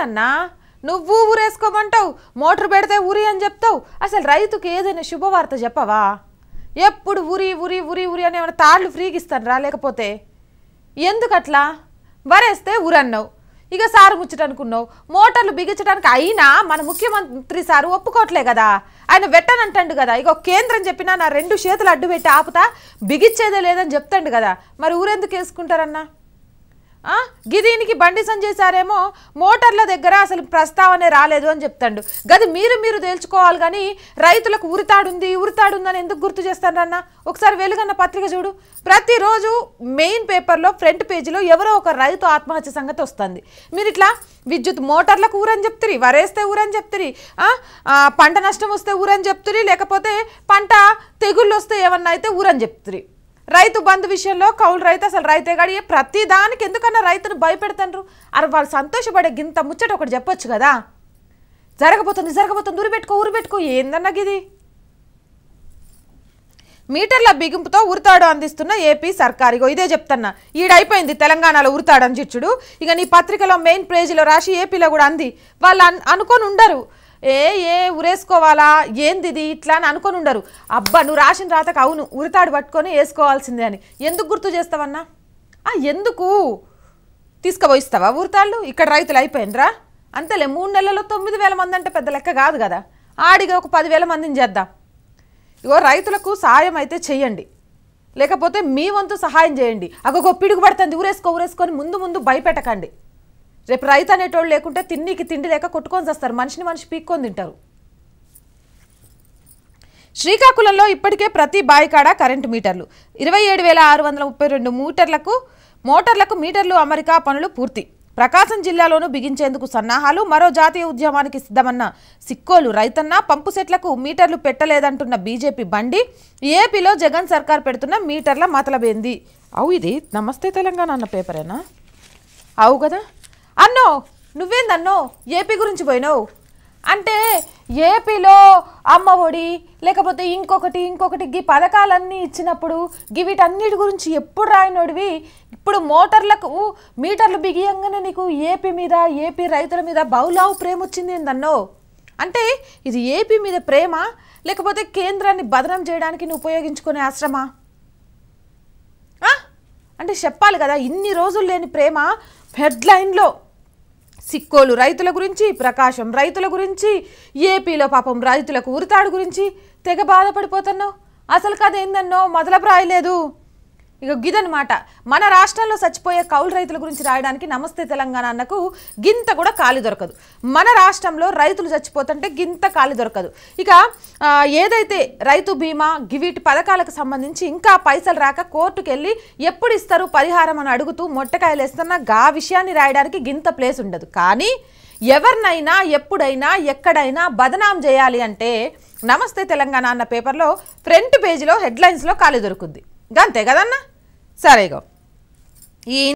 ఏందన్నా నువ్వు ఊరేసుకోమంటావు మోటార్ పెడితే ఉరి అని చెప్తావు అసలు రైతుకి ఏదైనా శుభవార్త చెప్పవా ఎప్పుడు ఉరి ఉరి ఉరి ఉరి అని ఏమైనా తాళ్ళు ఫ్రీకి ఇస్తానరా లేకపోతే ఎందుకట్లా వరేస్తే అన్నావు ఇక సారు ముచ్చటనుకున్నావు మోటార్లు బిగించడానికి అయినా మన ముఖ్యమంత్రి సారు ఒప్పుకోవట్లే కదా ఆయన వెట్టనంటాడు కదా ఇక కేంద్రం చెప్పినా నా రెండు చేతులు అడ్డు పెట్టి ఆపుతా బిగించేదే లేదని చెప్తాడు కదా మరి ఊరెందుకు వేసుకుంటారన్నా గిదీనికి బండి సంజయ్ సారేమో మోటార్ల దగ్గర అసలు ప్రస్తావనే రాలేదు అని చెప్తాడు గది మీరు మీరు తేల్చుకోవాలి కానీ రైతులకు ఉరితాడుంది ఉరితాడుందని ఎందుకు గుర్తు చేస్తారన్న ఒకసారి వెలుగన్న పత్రిక చూడు ప్రతిరోజు మెయిన్ పేపర్లో ఫ్రంట్ పేజీలో ఎవరో ఒక రైతు ఆత్మహత్య సంగతి వస్తుంది మీరు ఇట్లా విద్యుత్ మోటార్లకు ఊరని చెప్తురి వరేస్తే ఊరని చెప్తురి పంట నష్టం వస్తే ఊరని చెప్తురి లేకపోతే పంట తెగుళ్ళు వస్తే ఏమన్నా అయితే ఊరని చెప్తురి రైతు బంధు విషయంలో కౌలు రైతు అసలు రైతే కాడి ప్రతి దానికి ఎందుకన్నా రైతును భయపెడతారు అరే వాళ్ళు సంతోషపడే గింత ముచ్చట ఒకటి చెప్పొచ్చు కదా జరగబోతుంది జరగబోతుంది ఉరి పెట్టుకో ఉరి పెట్టుకో ఏందన్నా గిది మీటర్ల బిగింపుతో ఉరితాడు అందిస్తున్న ఏపీ సర్కారిగో ఇదే చెప్తున్నా ఈడైపోయింది తెలంగాణలో ఉరితాడు అని చిచ్చుడు ఇక నీ పత్రికలో మెయిన్ పేజీలో రాసి ఏపీలో కూడా అంది వాళ్ళు అనుకొని ఉండరు ఏ ఏ ఉరేసుకోవాలా ఏందిది ఇట్లా అని అనుకొని ఉండరు అబ్బా నువ్వు రాసిన రాతకు అవును ఉరితాడు పట్టుకొని వేసుకోవాల్సిందే అని ఎందుకు గుర్తు చేస్తావన్నా ఎందుకు తీసుకుపోయిస్తావా ఉరితాళ్ళు ఇక్కడ రైతులు అయిపోయినరా అంతేలే మూడు నెలల్లో తొమ్మిది వేల మంది అంటే పెద్ద లెక్క కాదు కదా ఆడిగా ఒక పదివేల మందిని చేద్దాం ఇగో రైతులకు సహాయం అయితే చెయ్యండి లేకపోతే మీ వంతు సహాయం చేయండి అగొక పిడుగు పడుతుంది ఊరేసుకో ఊరేసుకొని ముందు ముందు భయపెట్టకండి రేపు రైతు అనేటోళ్ళు లేకుంటే తిన్నికి తిండి లేక కొట్టుకొని చేస్తారు మనిషిని మనిషి పీక్కొని తింటారు శ్రీకాకుళంలో ఇప్పటికే ప్రతి బాయికాడ కరెంటు మీటర్లు ఇరవై ఏడు వేల ఆరు వందల ముప్పై రెండు మీటర్లకు మోటార్లకు మీటర్లు అమెరికా పనులు పూర్తి ప్రకాశం జిల్లాలోనూ బిగించేందుకు సన్నాహాలు మరో జాతీయ ఉద్యమానికి సిద్ధమన్న సిక్కోలు రైతన్న పంపు సెట్లకు మీటర్లు పెట్టలేదంటున్న బీజేపీ బండి ఏపీలో జగన్ సర్కార్ పెడుతున్న మీటర్ల మతలబేంది అవు ఇది నమస్తే తెలంగాణ అన్న పేపరేనా అవు కదా అన్నో నువ్వేందన్నో ఏపీ గురించి పోయినావు అంటే ఏపీలో అమ్మ ఒడి లేకపోతే ఇంకొకటి ఇంకొకటి గీ పథకాలన్నీ ఇచ్చినప్పుడు గి వీటన్నిటి గురించి ఎప్పుడు రాయినోడివి ఇప్పుడు మోటార్లకు మీటర్లు బిగియంగానే నీకు ఏపీ మీద ఏపీ రైతుల మీద బౌలావు ప్రేమ వచ్చింది ఏందన్నో అంటే ఇది ఏపీ మీద ప్రేమ లేకపోతే కేంద్రాన్ని బదనం చేయడానికి నువ్వు ఉపయోగించుకునే ఆశ్రమా అంటే చెప్పాలి కదా ఇన్ని రోజులు లేని ప్రేమ హెడ్లైన్లో సిక్కోలు రైతుల గురించి ప్రకాశం రైతుల గురించి ఏపీలో పాపం రైతులకు ఉరితాడు గురించి తెగ బాధపడిపోతున్నావు అసలు కథ ఏందన్నో మొదలపు రాయలేదు ఇక గిదనమాట మన రాష్ట్రంలో చచ్చిపోయే కౌలు రైతుల గురించి రాయడానికి నమస్తే తెలంగాణ అన్నకు గింత కూడా ఖాళీ దొరకదు మన రాష్ట్రంలో రైతులు చచ్చిపోతుంటే గింత ఖాళీ దొరకదు ఇక ఏదైతే రైతు బీమా గివీటి పథకాలకు సంబంధించి ఇంకా పైసలు రాక కోర్టుకు వెళ్ళి ఎప్పుడు ఇస్తారు పరిహారం అని అడుగుతూ మొట్టకాయలు వేస్తున్నా గా విషయాన్ని రాయడానికి గింత ప్లేస్ ఉండదు కానీ ఎవరినైనా ఎప్పుడైనా ఎక్కడైనా బదనాం చేయాలి అంటే నమస్తే తెలంగాణ అన్న పేపర్లో ఫ్రంట్ పేజీలో హెడ్లైన్స్లో ఖాళీ దొరుకుద్ది అంతే కదన్నా సరే ఇగో ఈ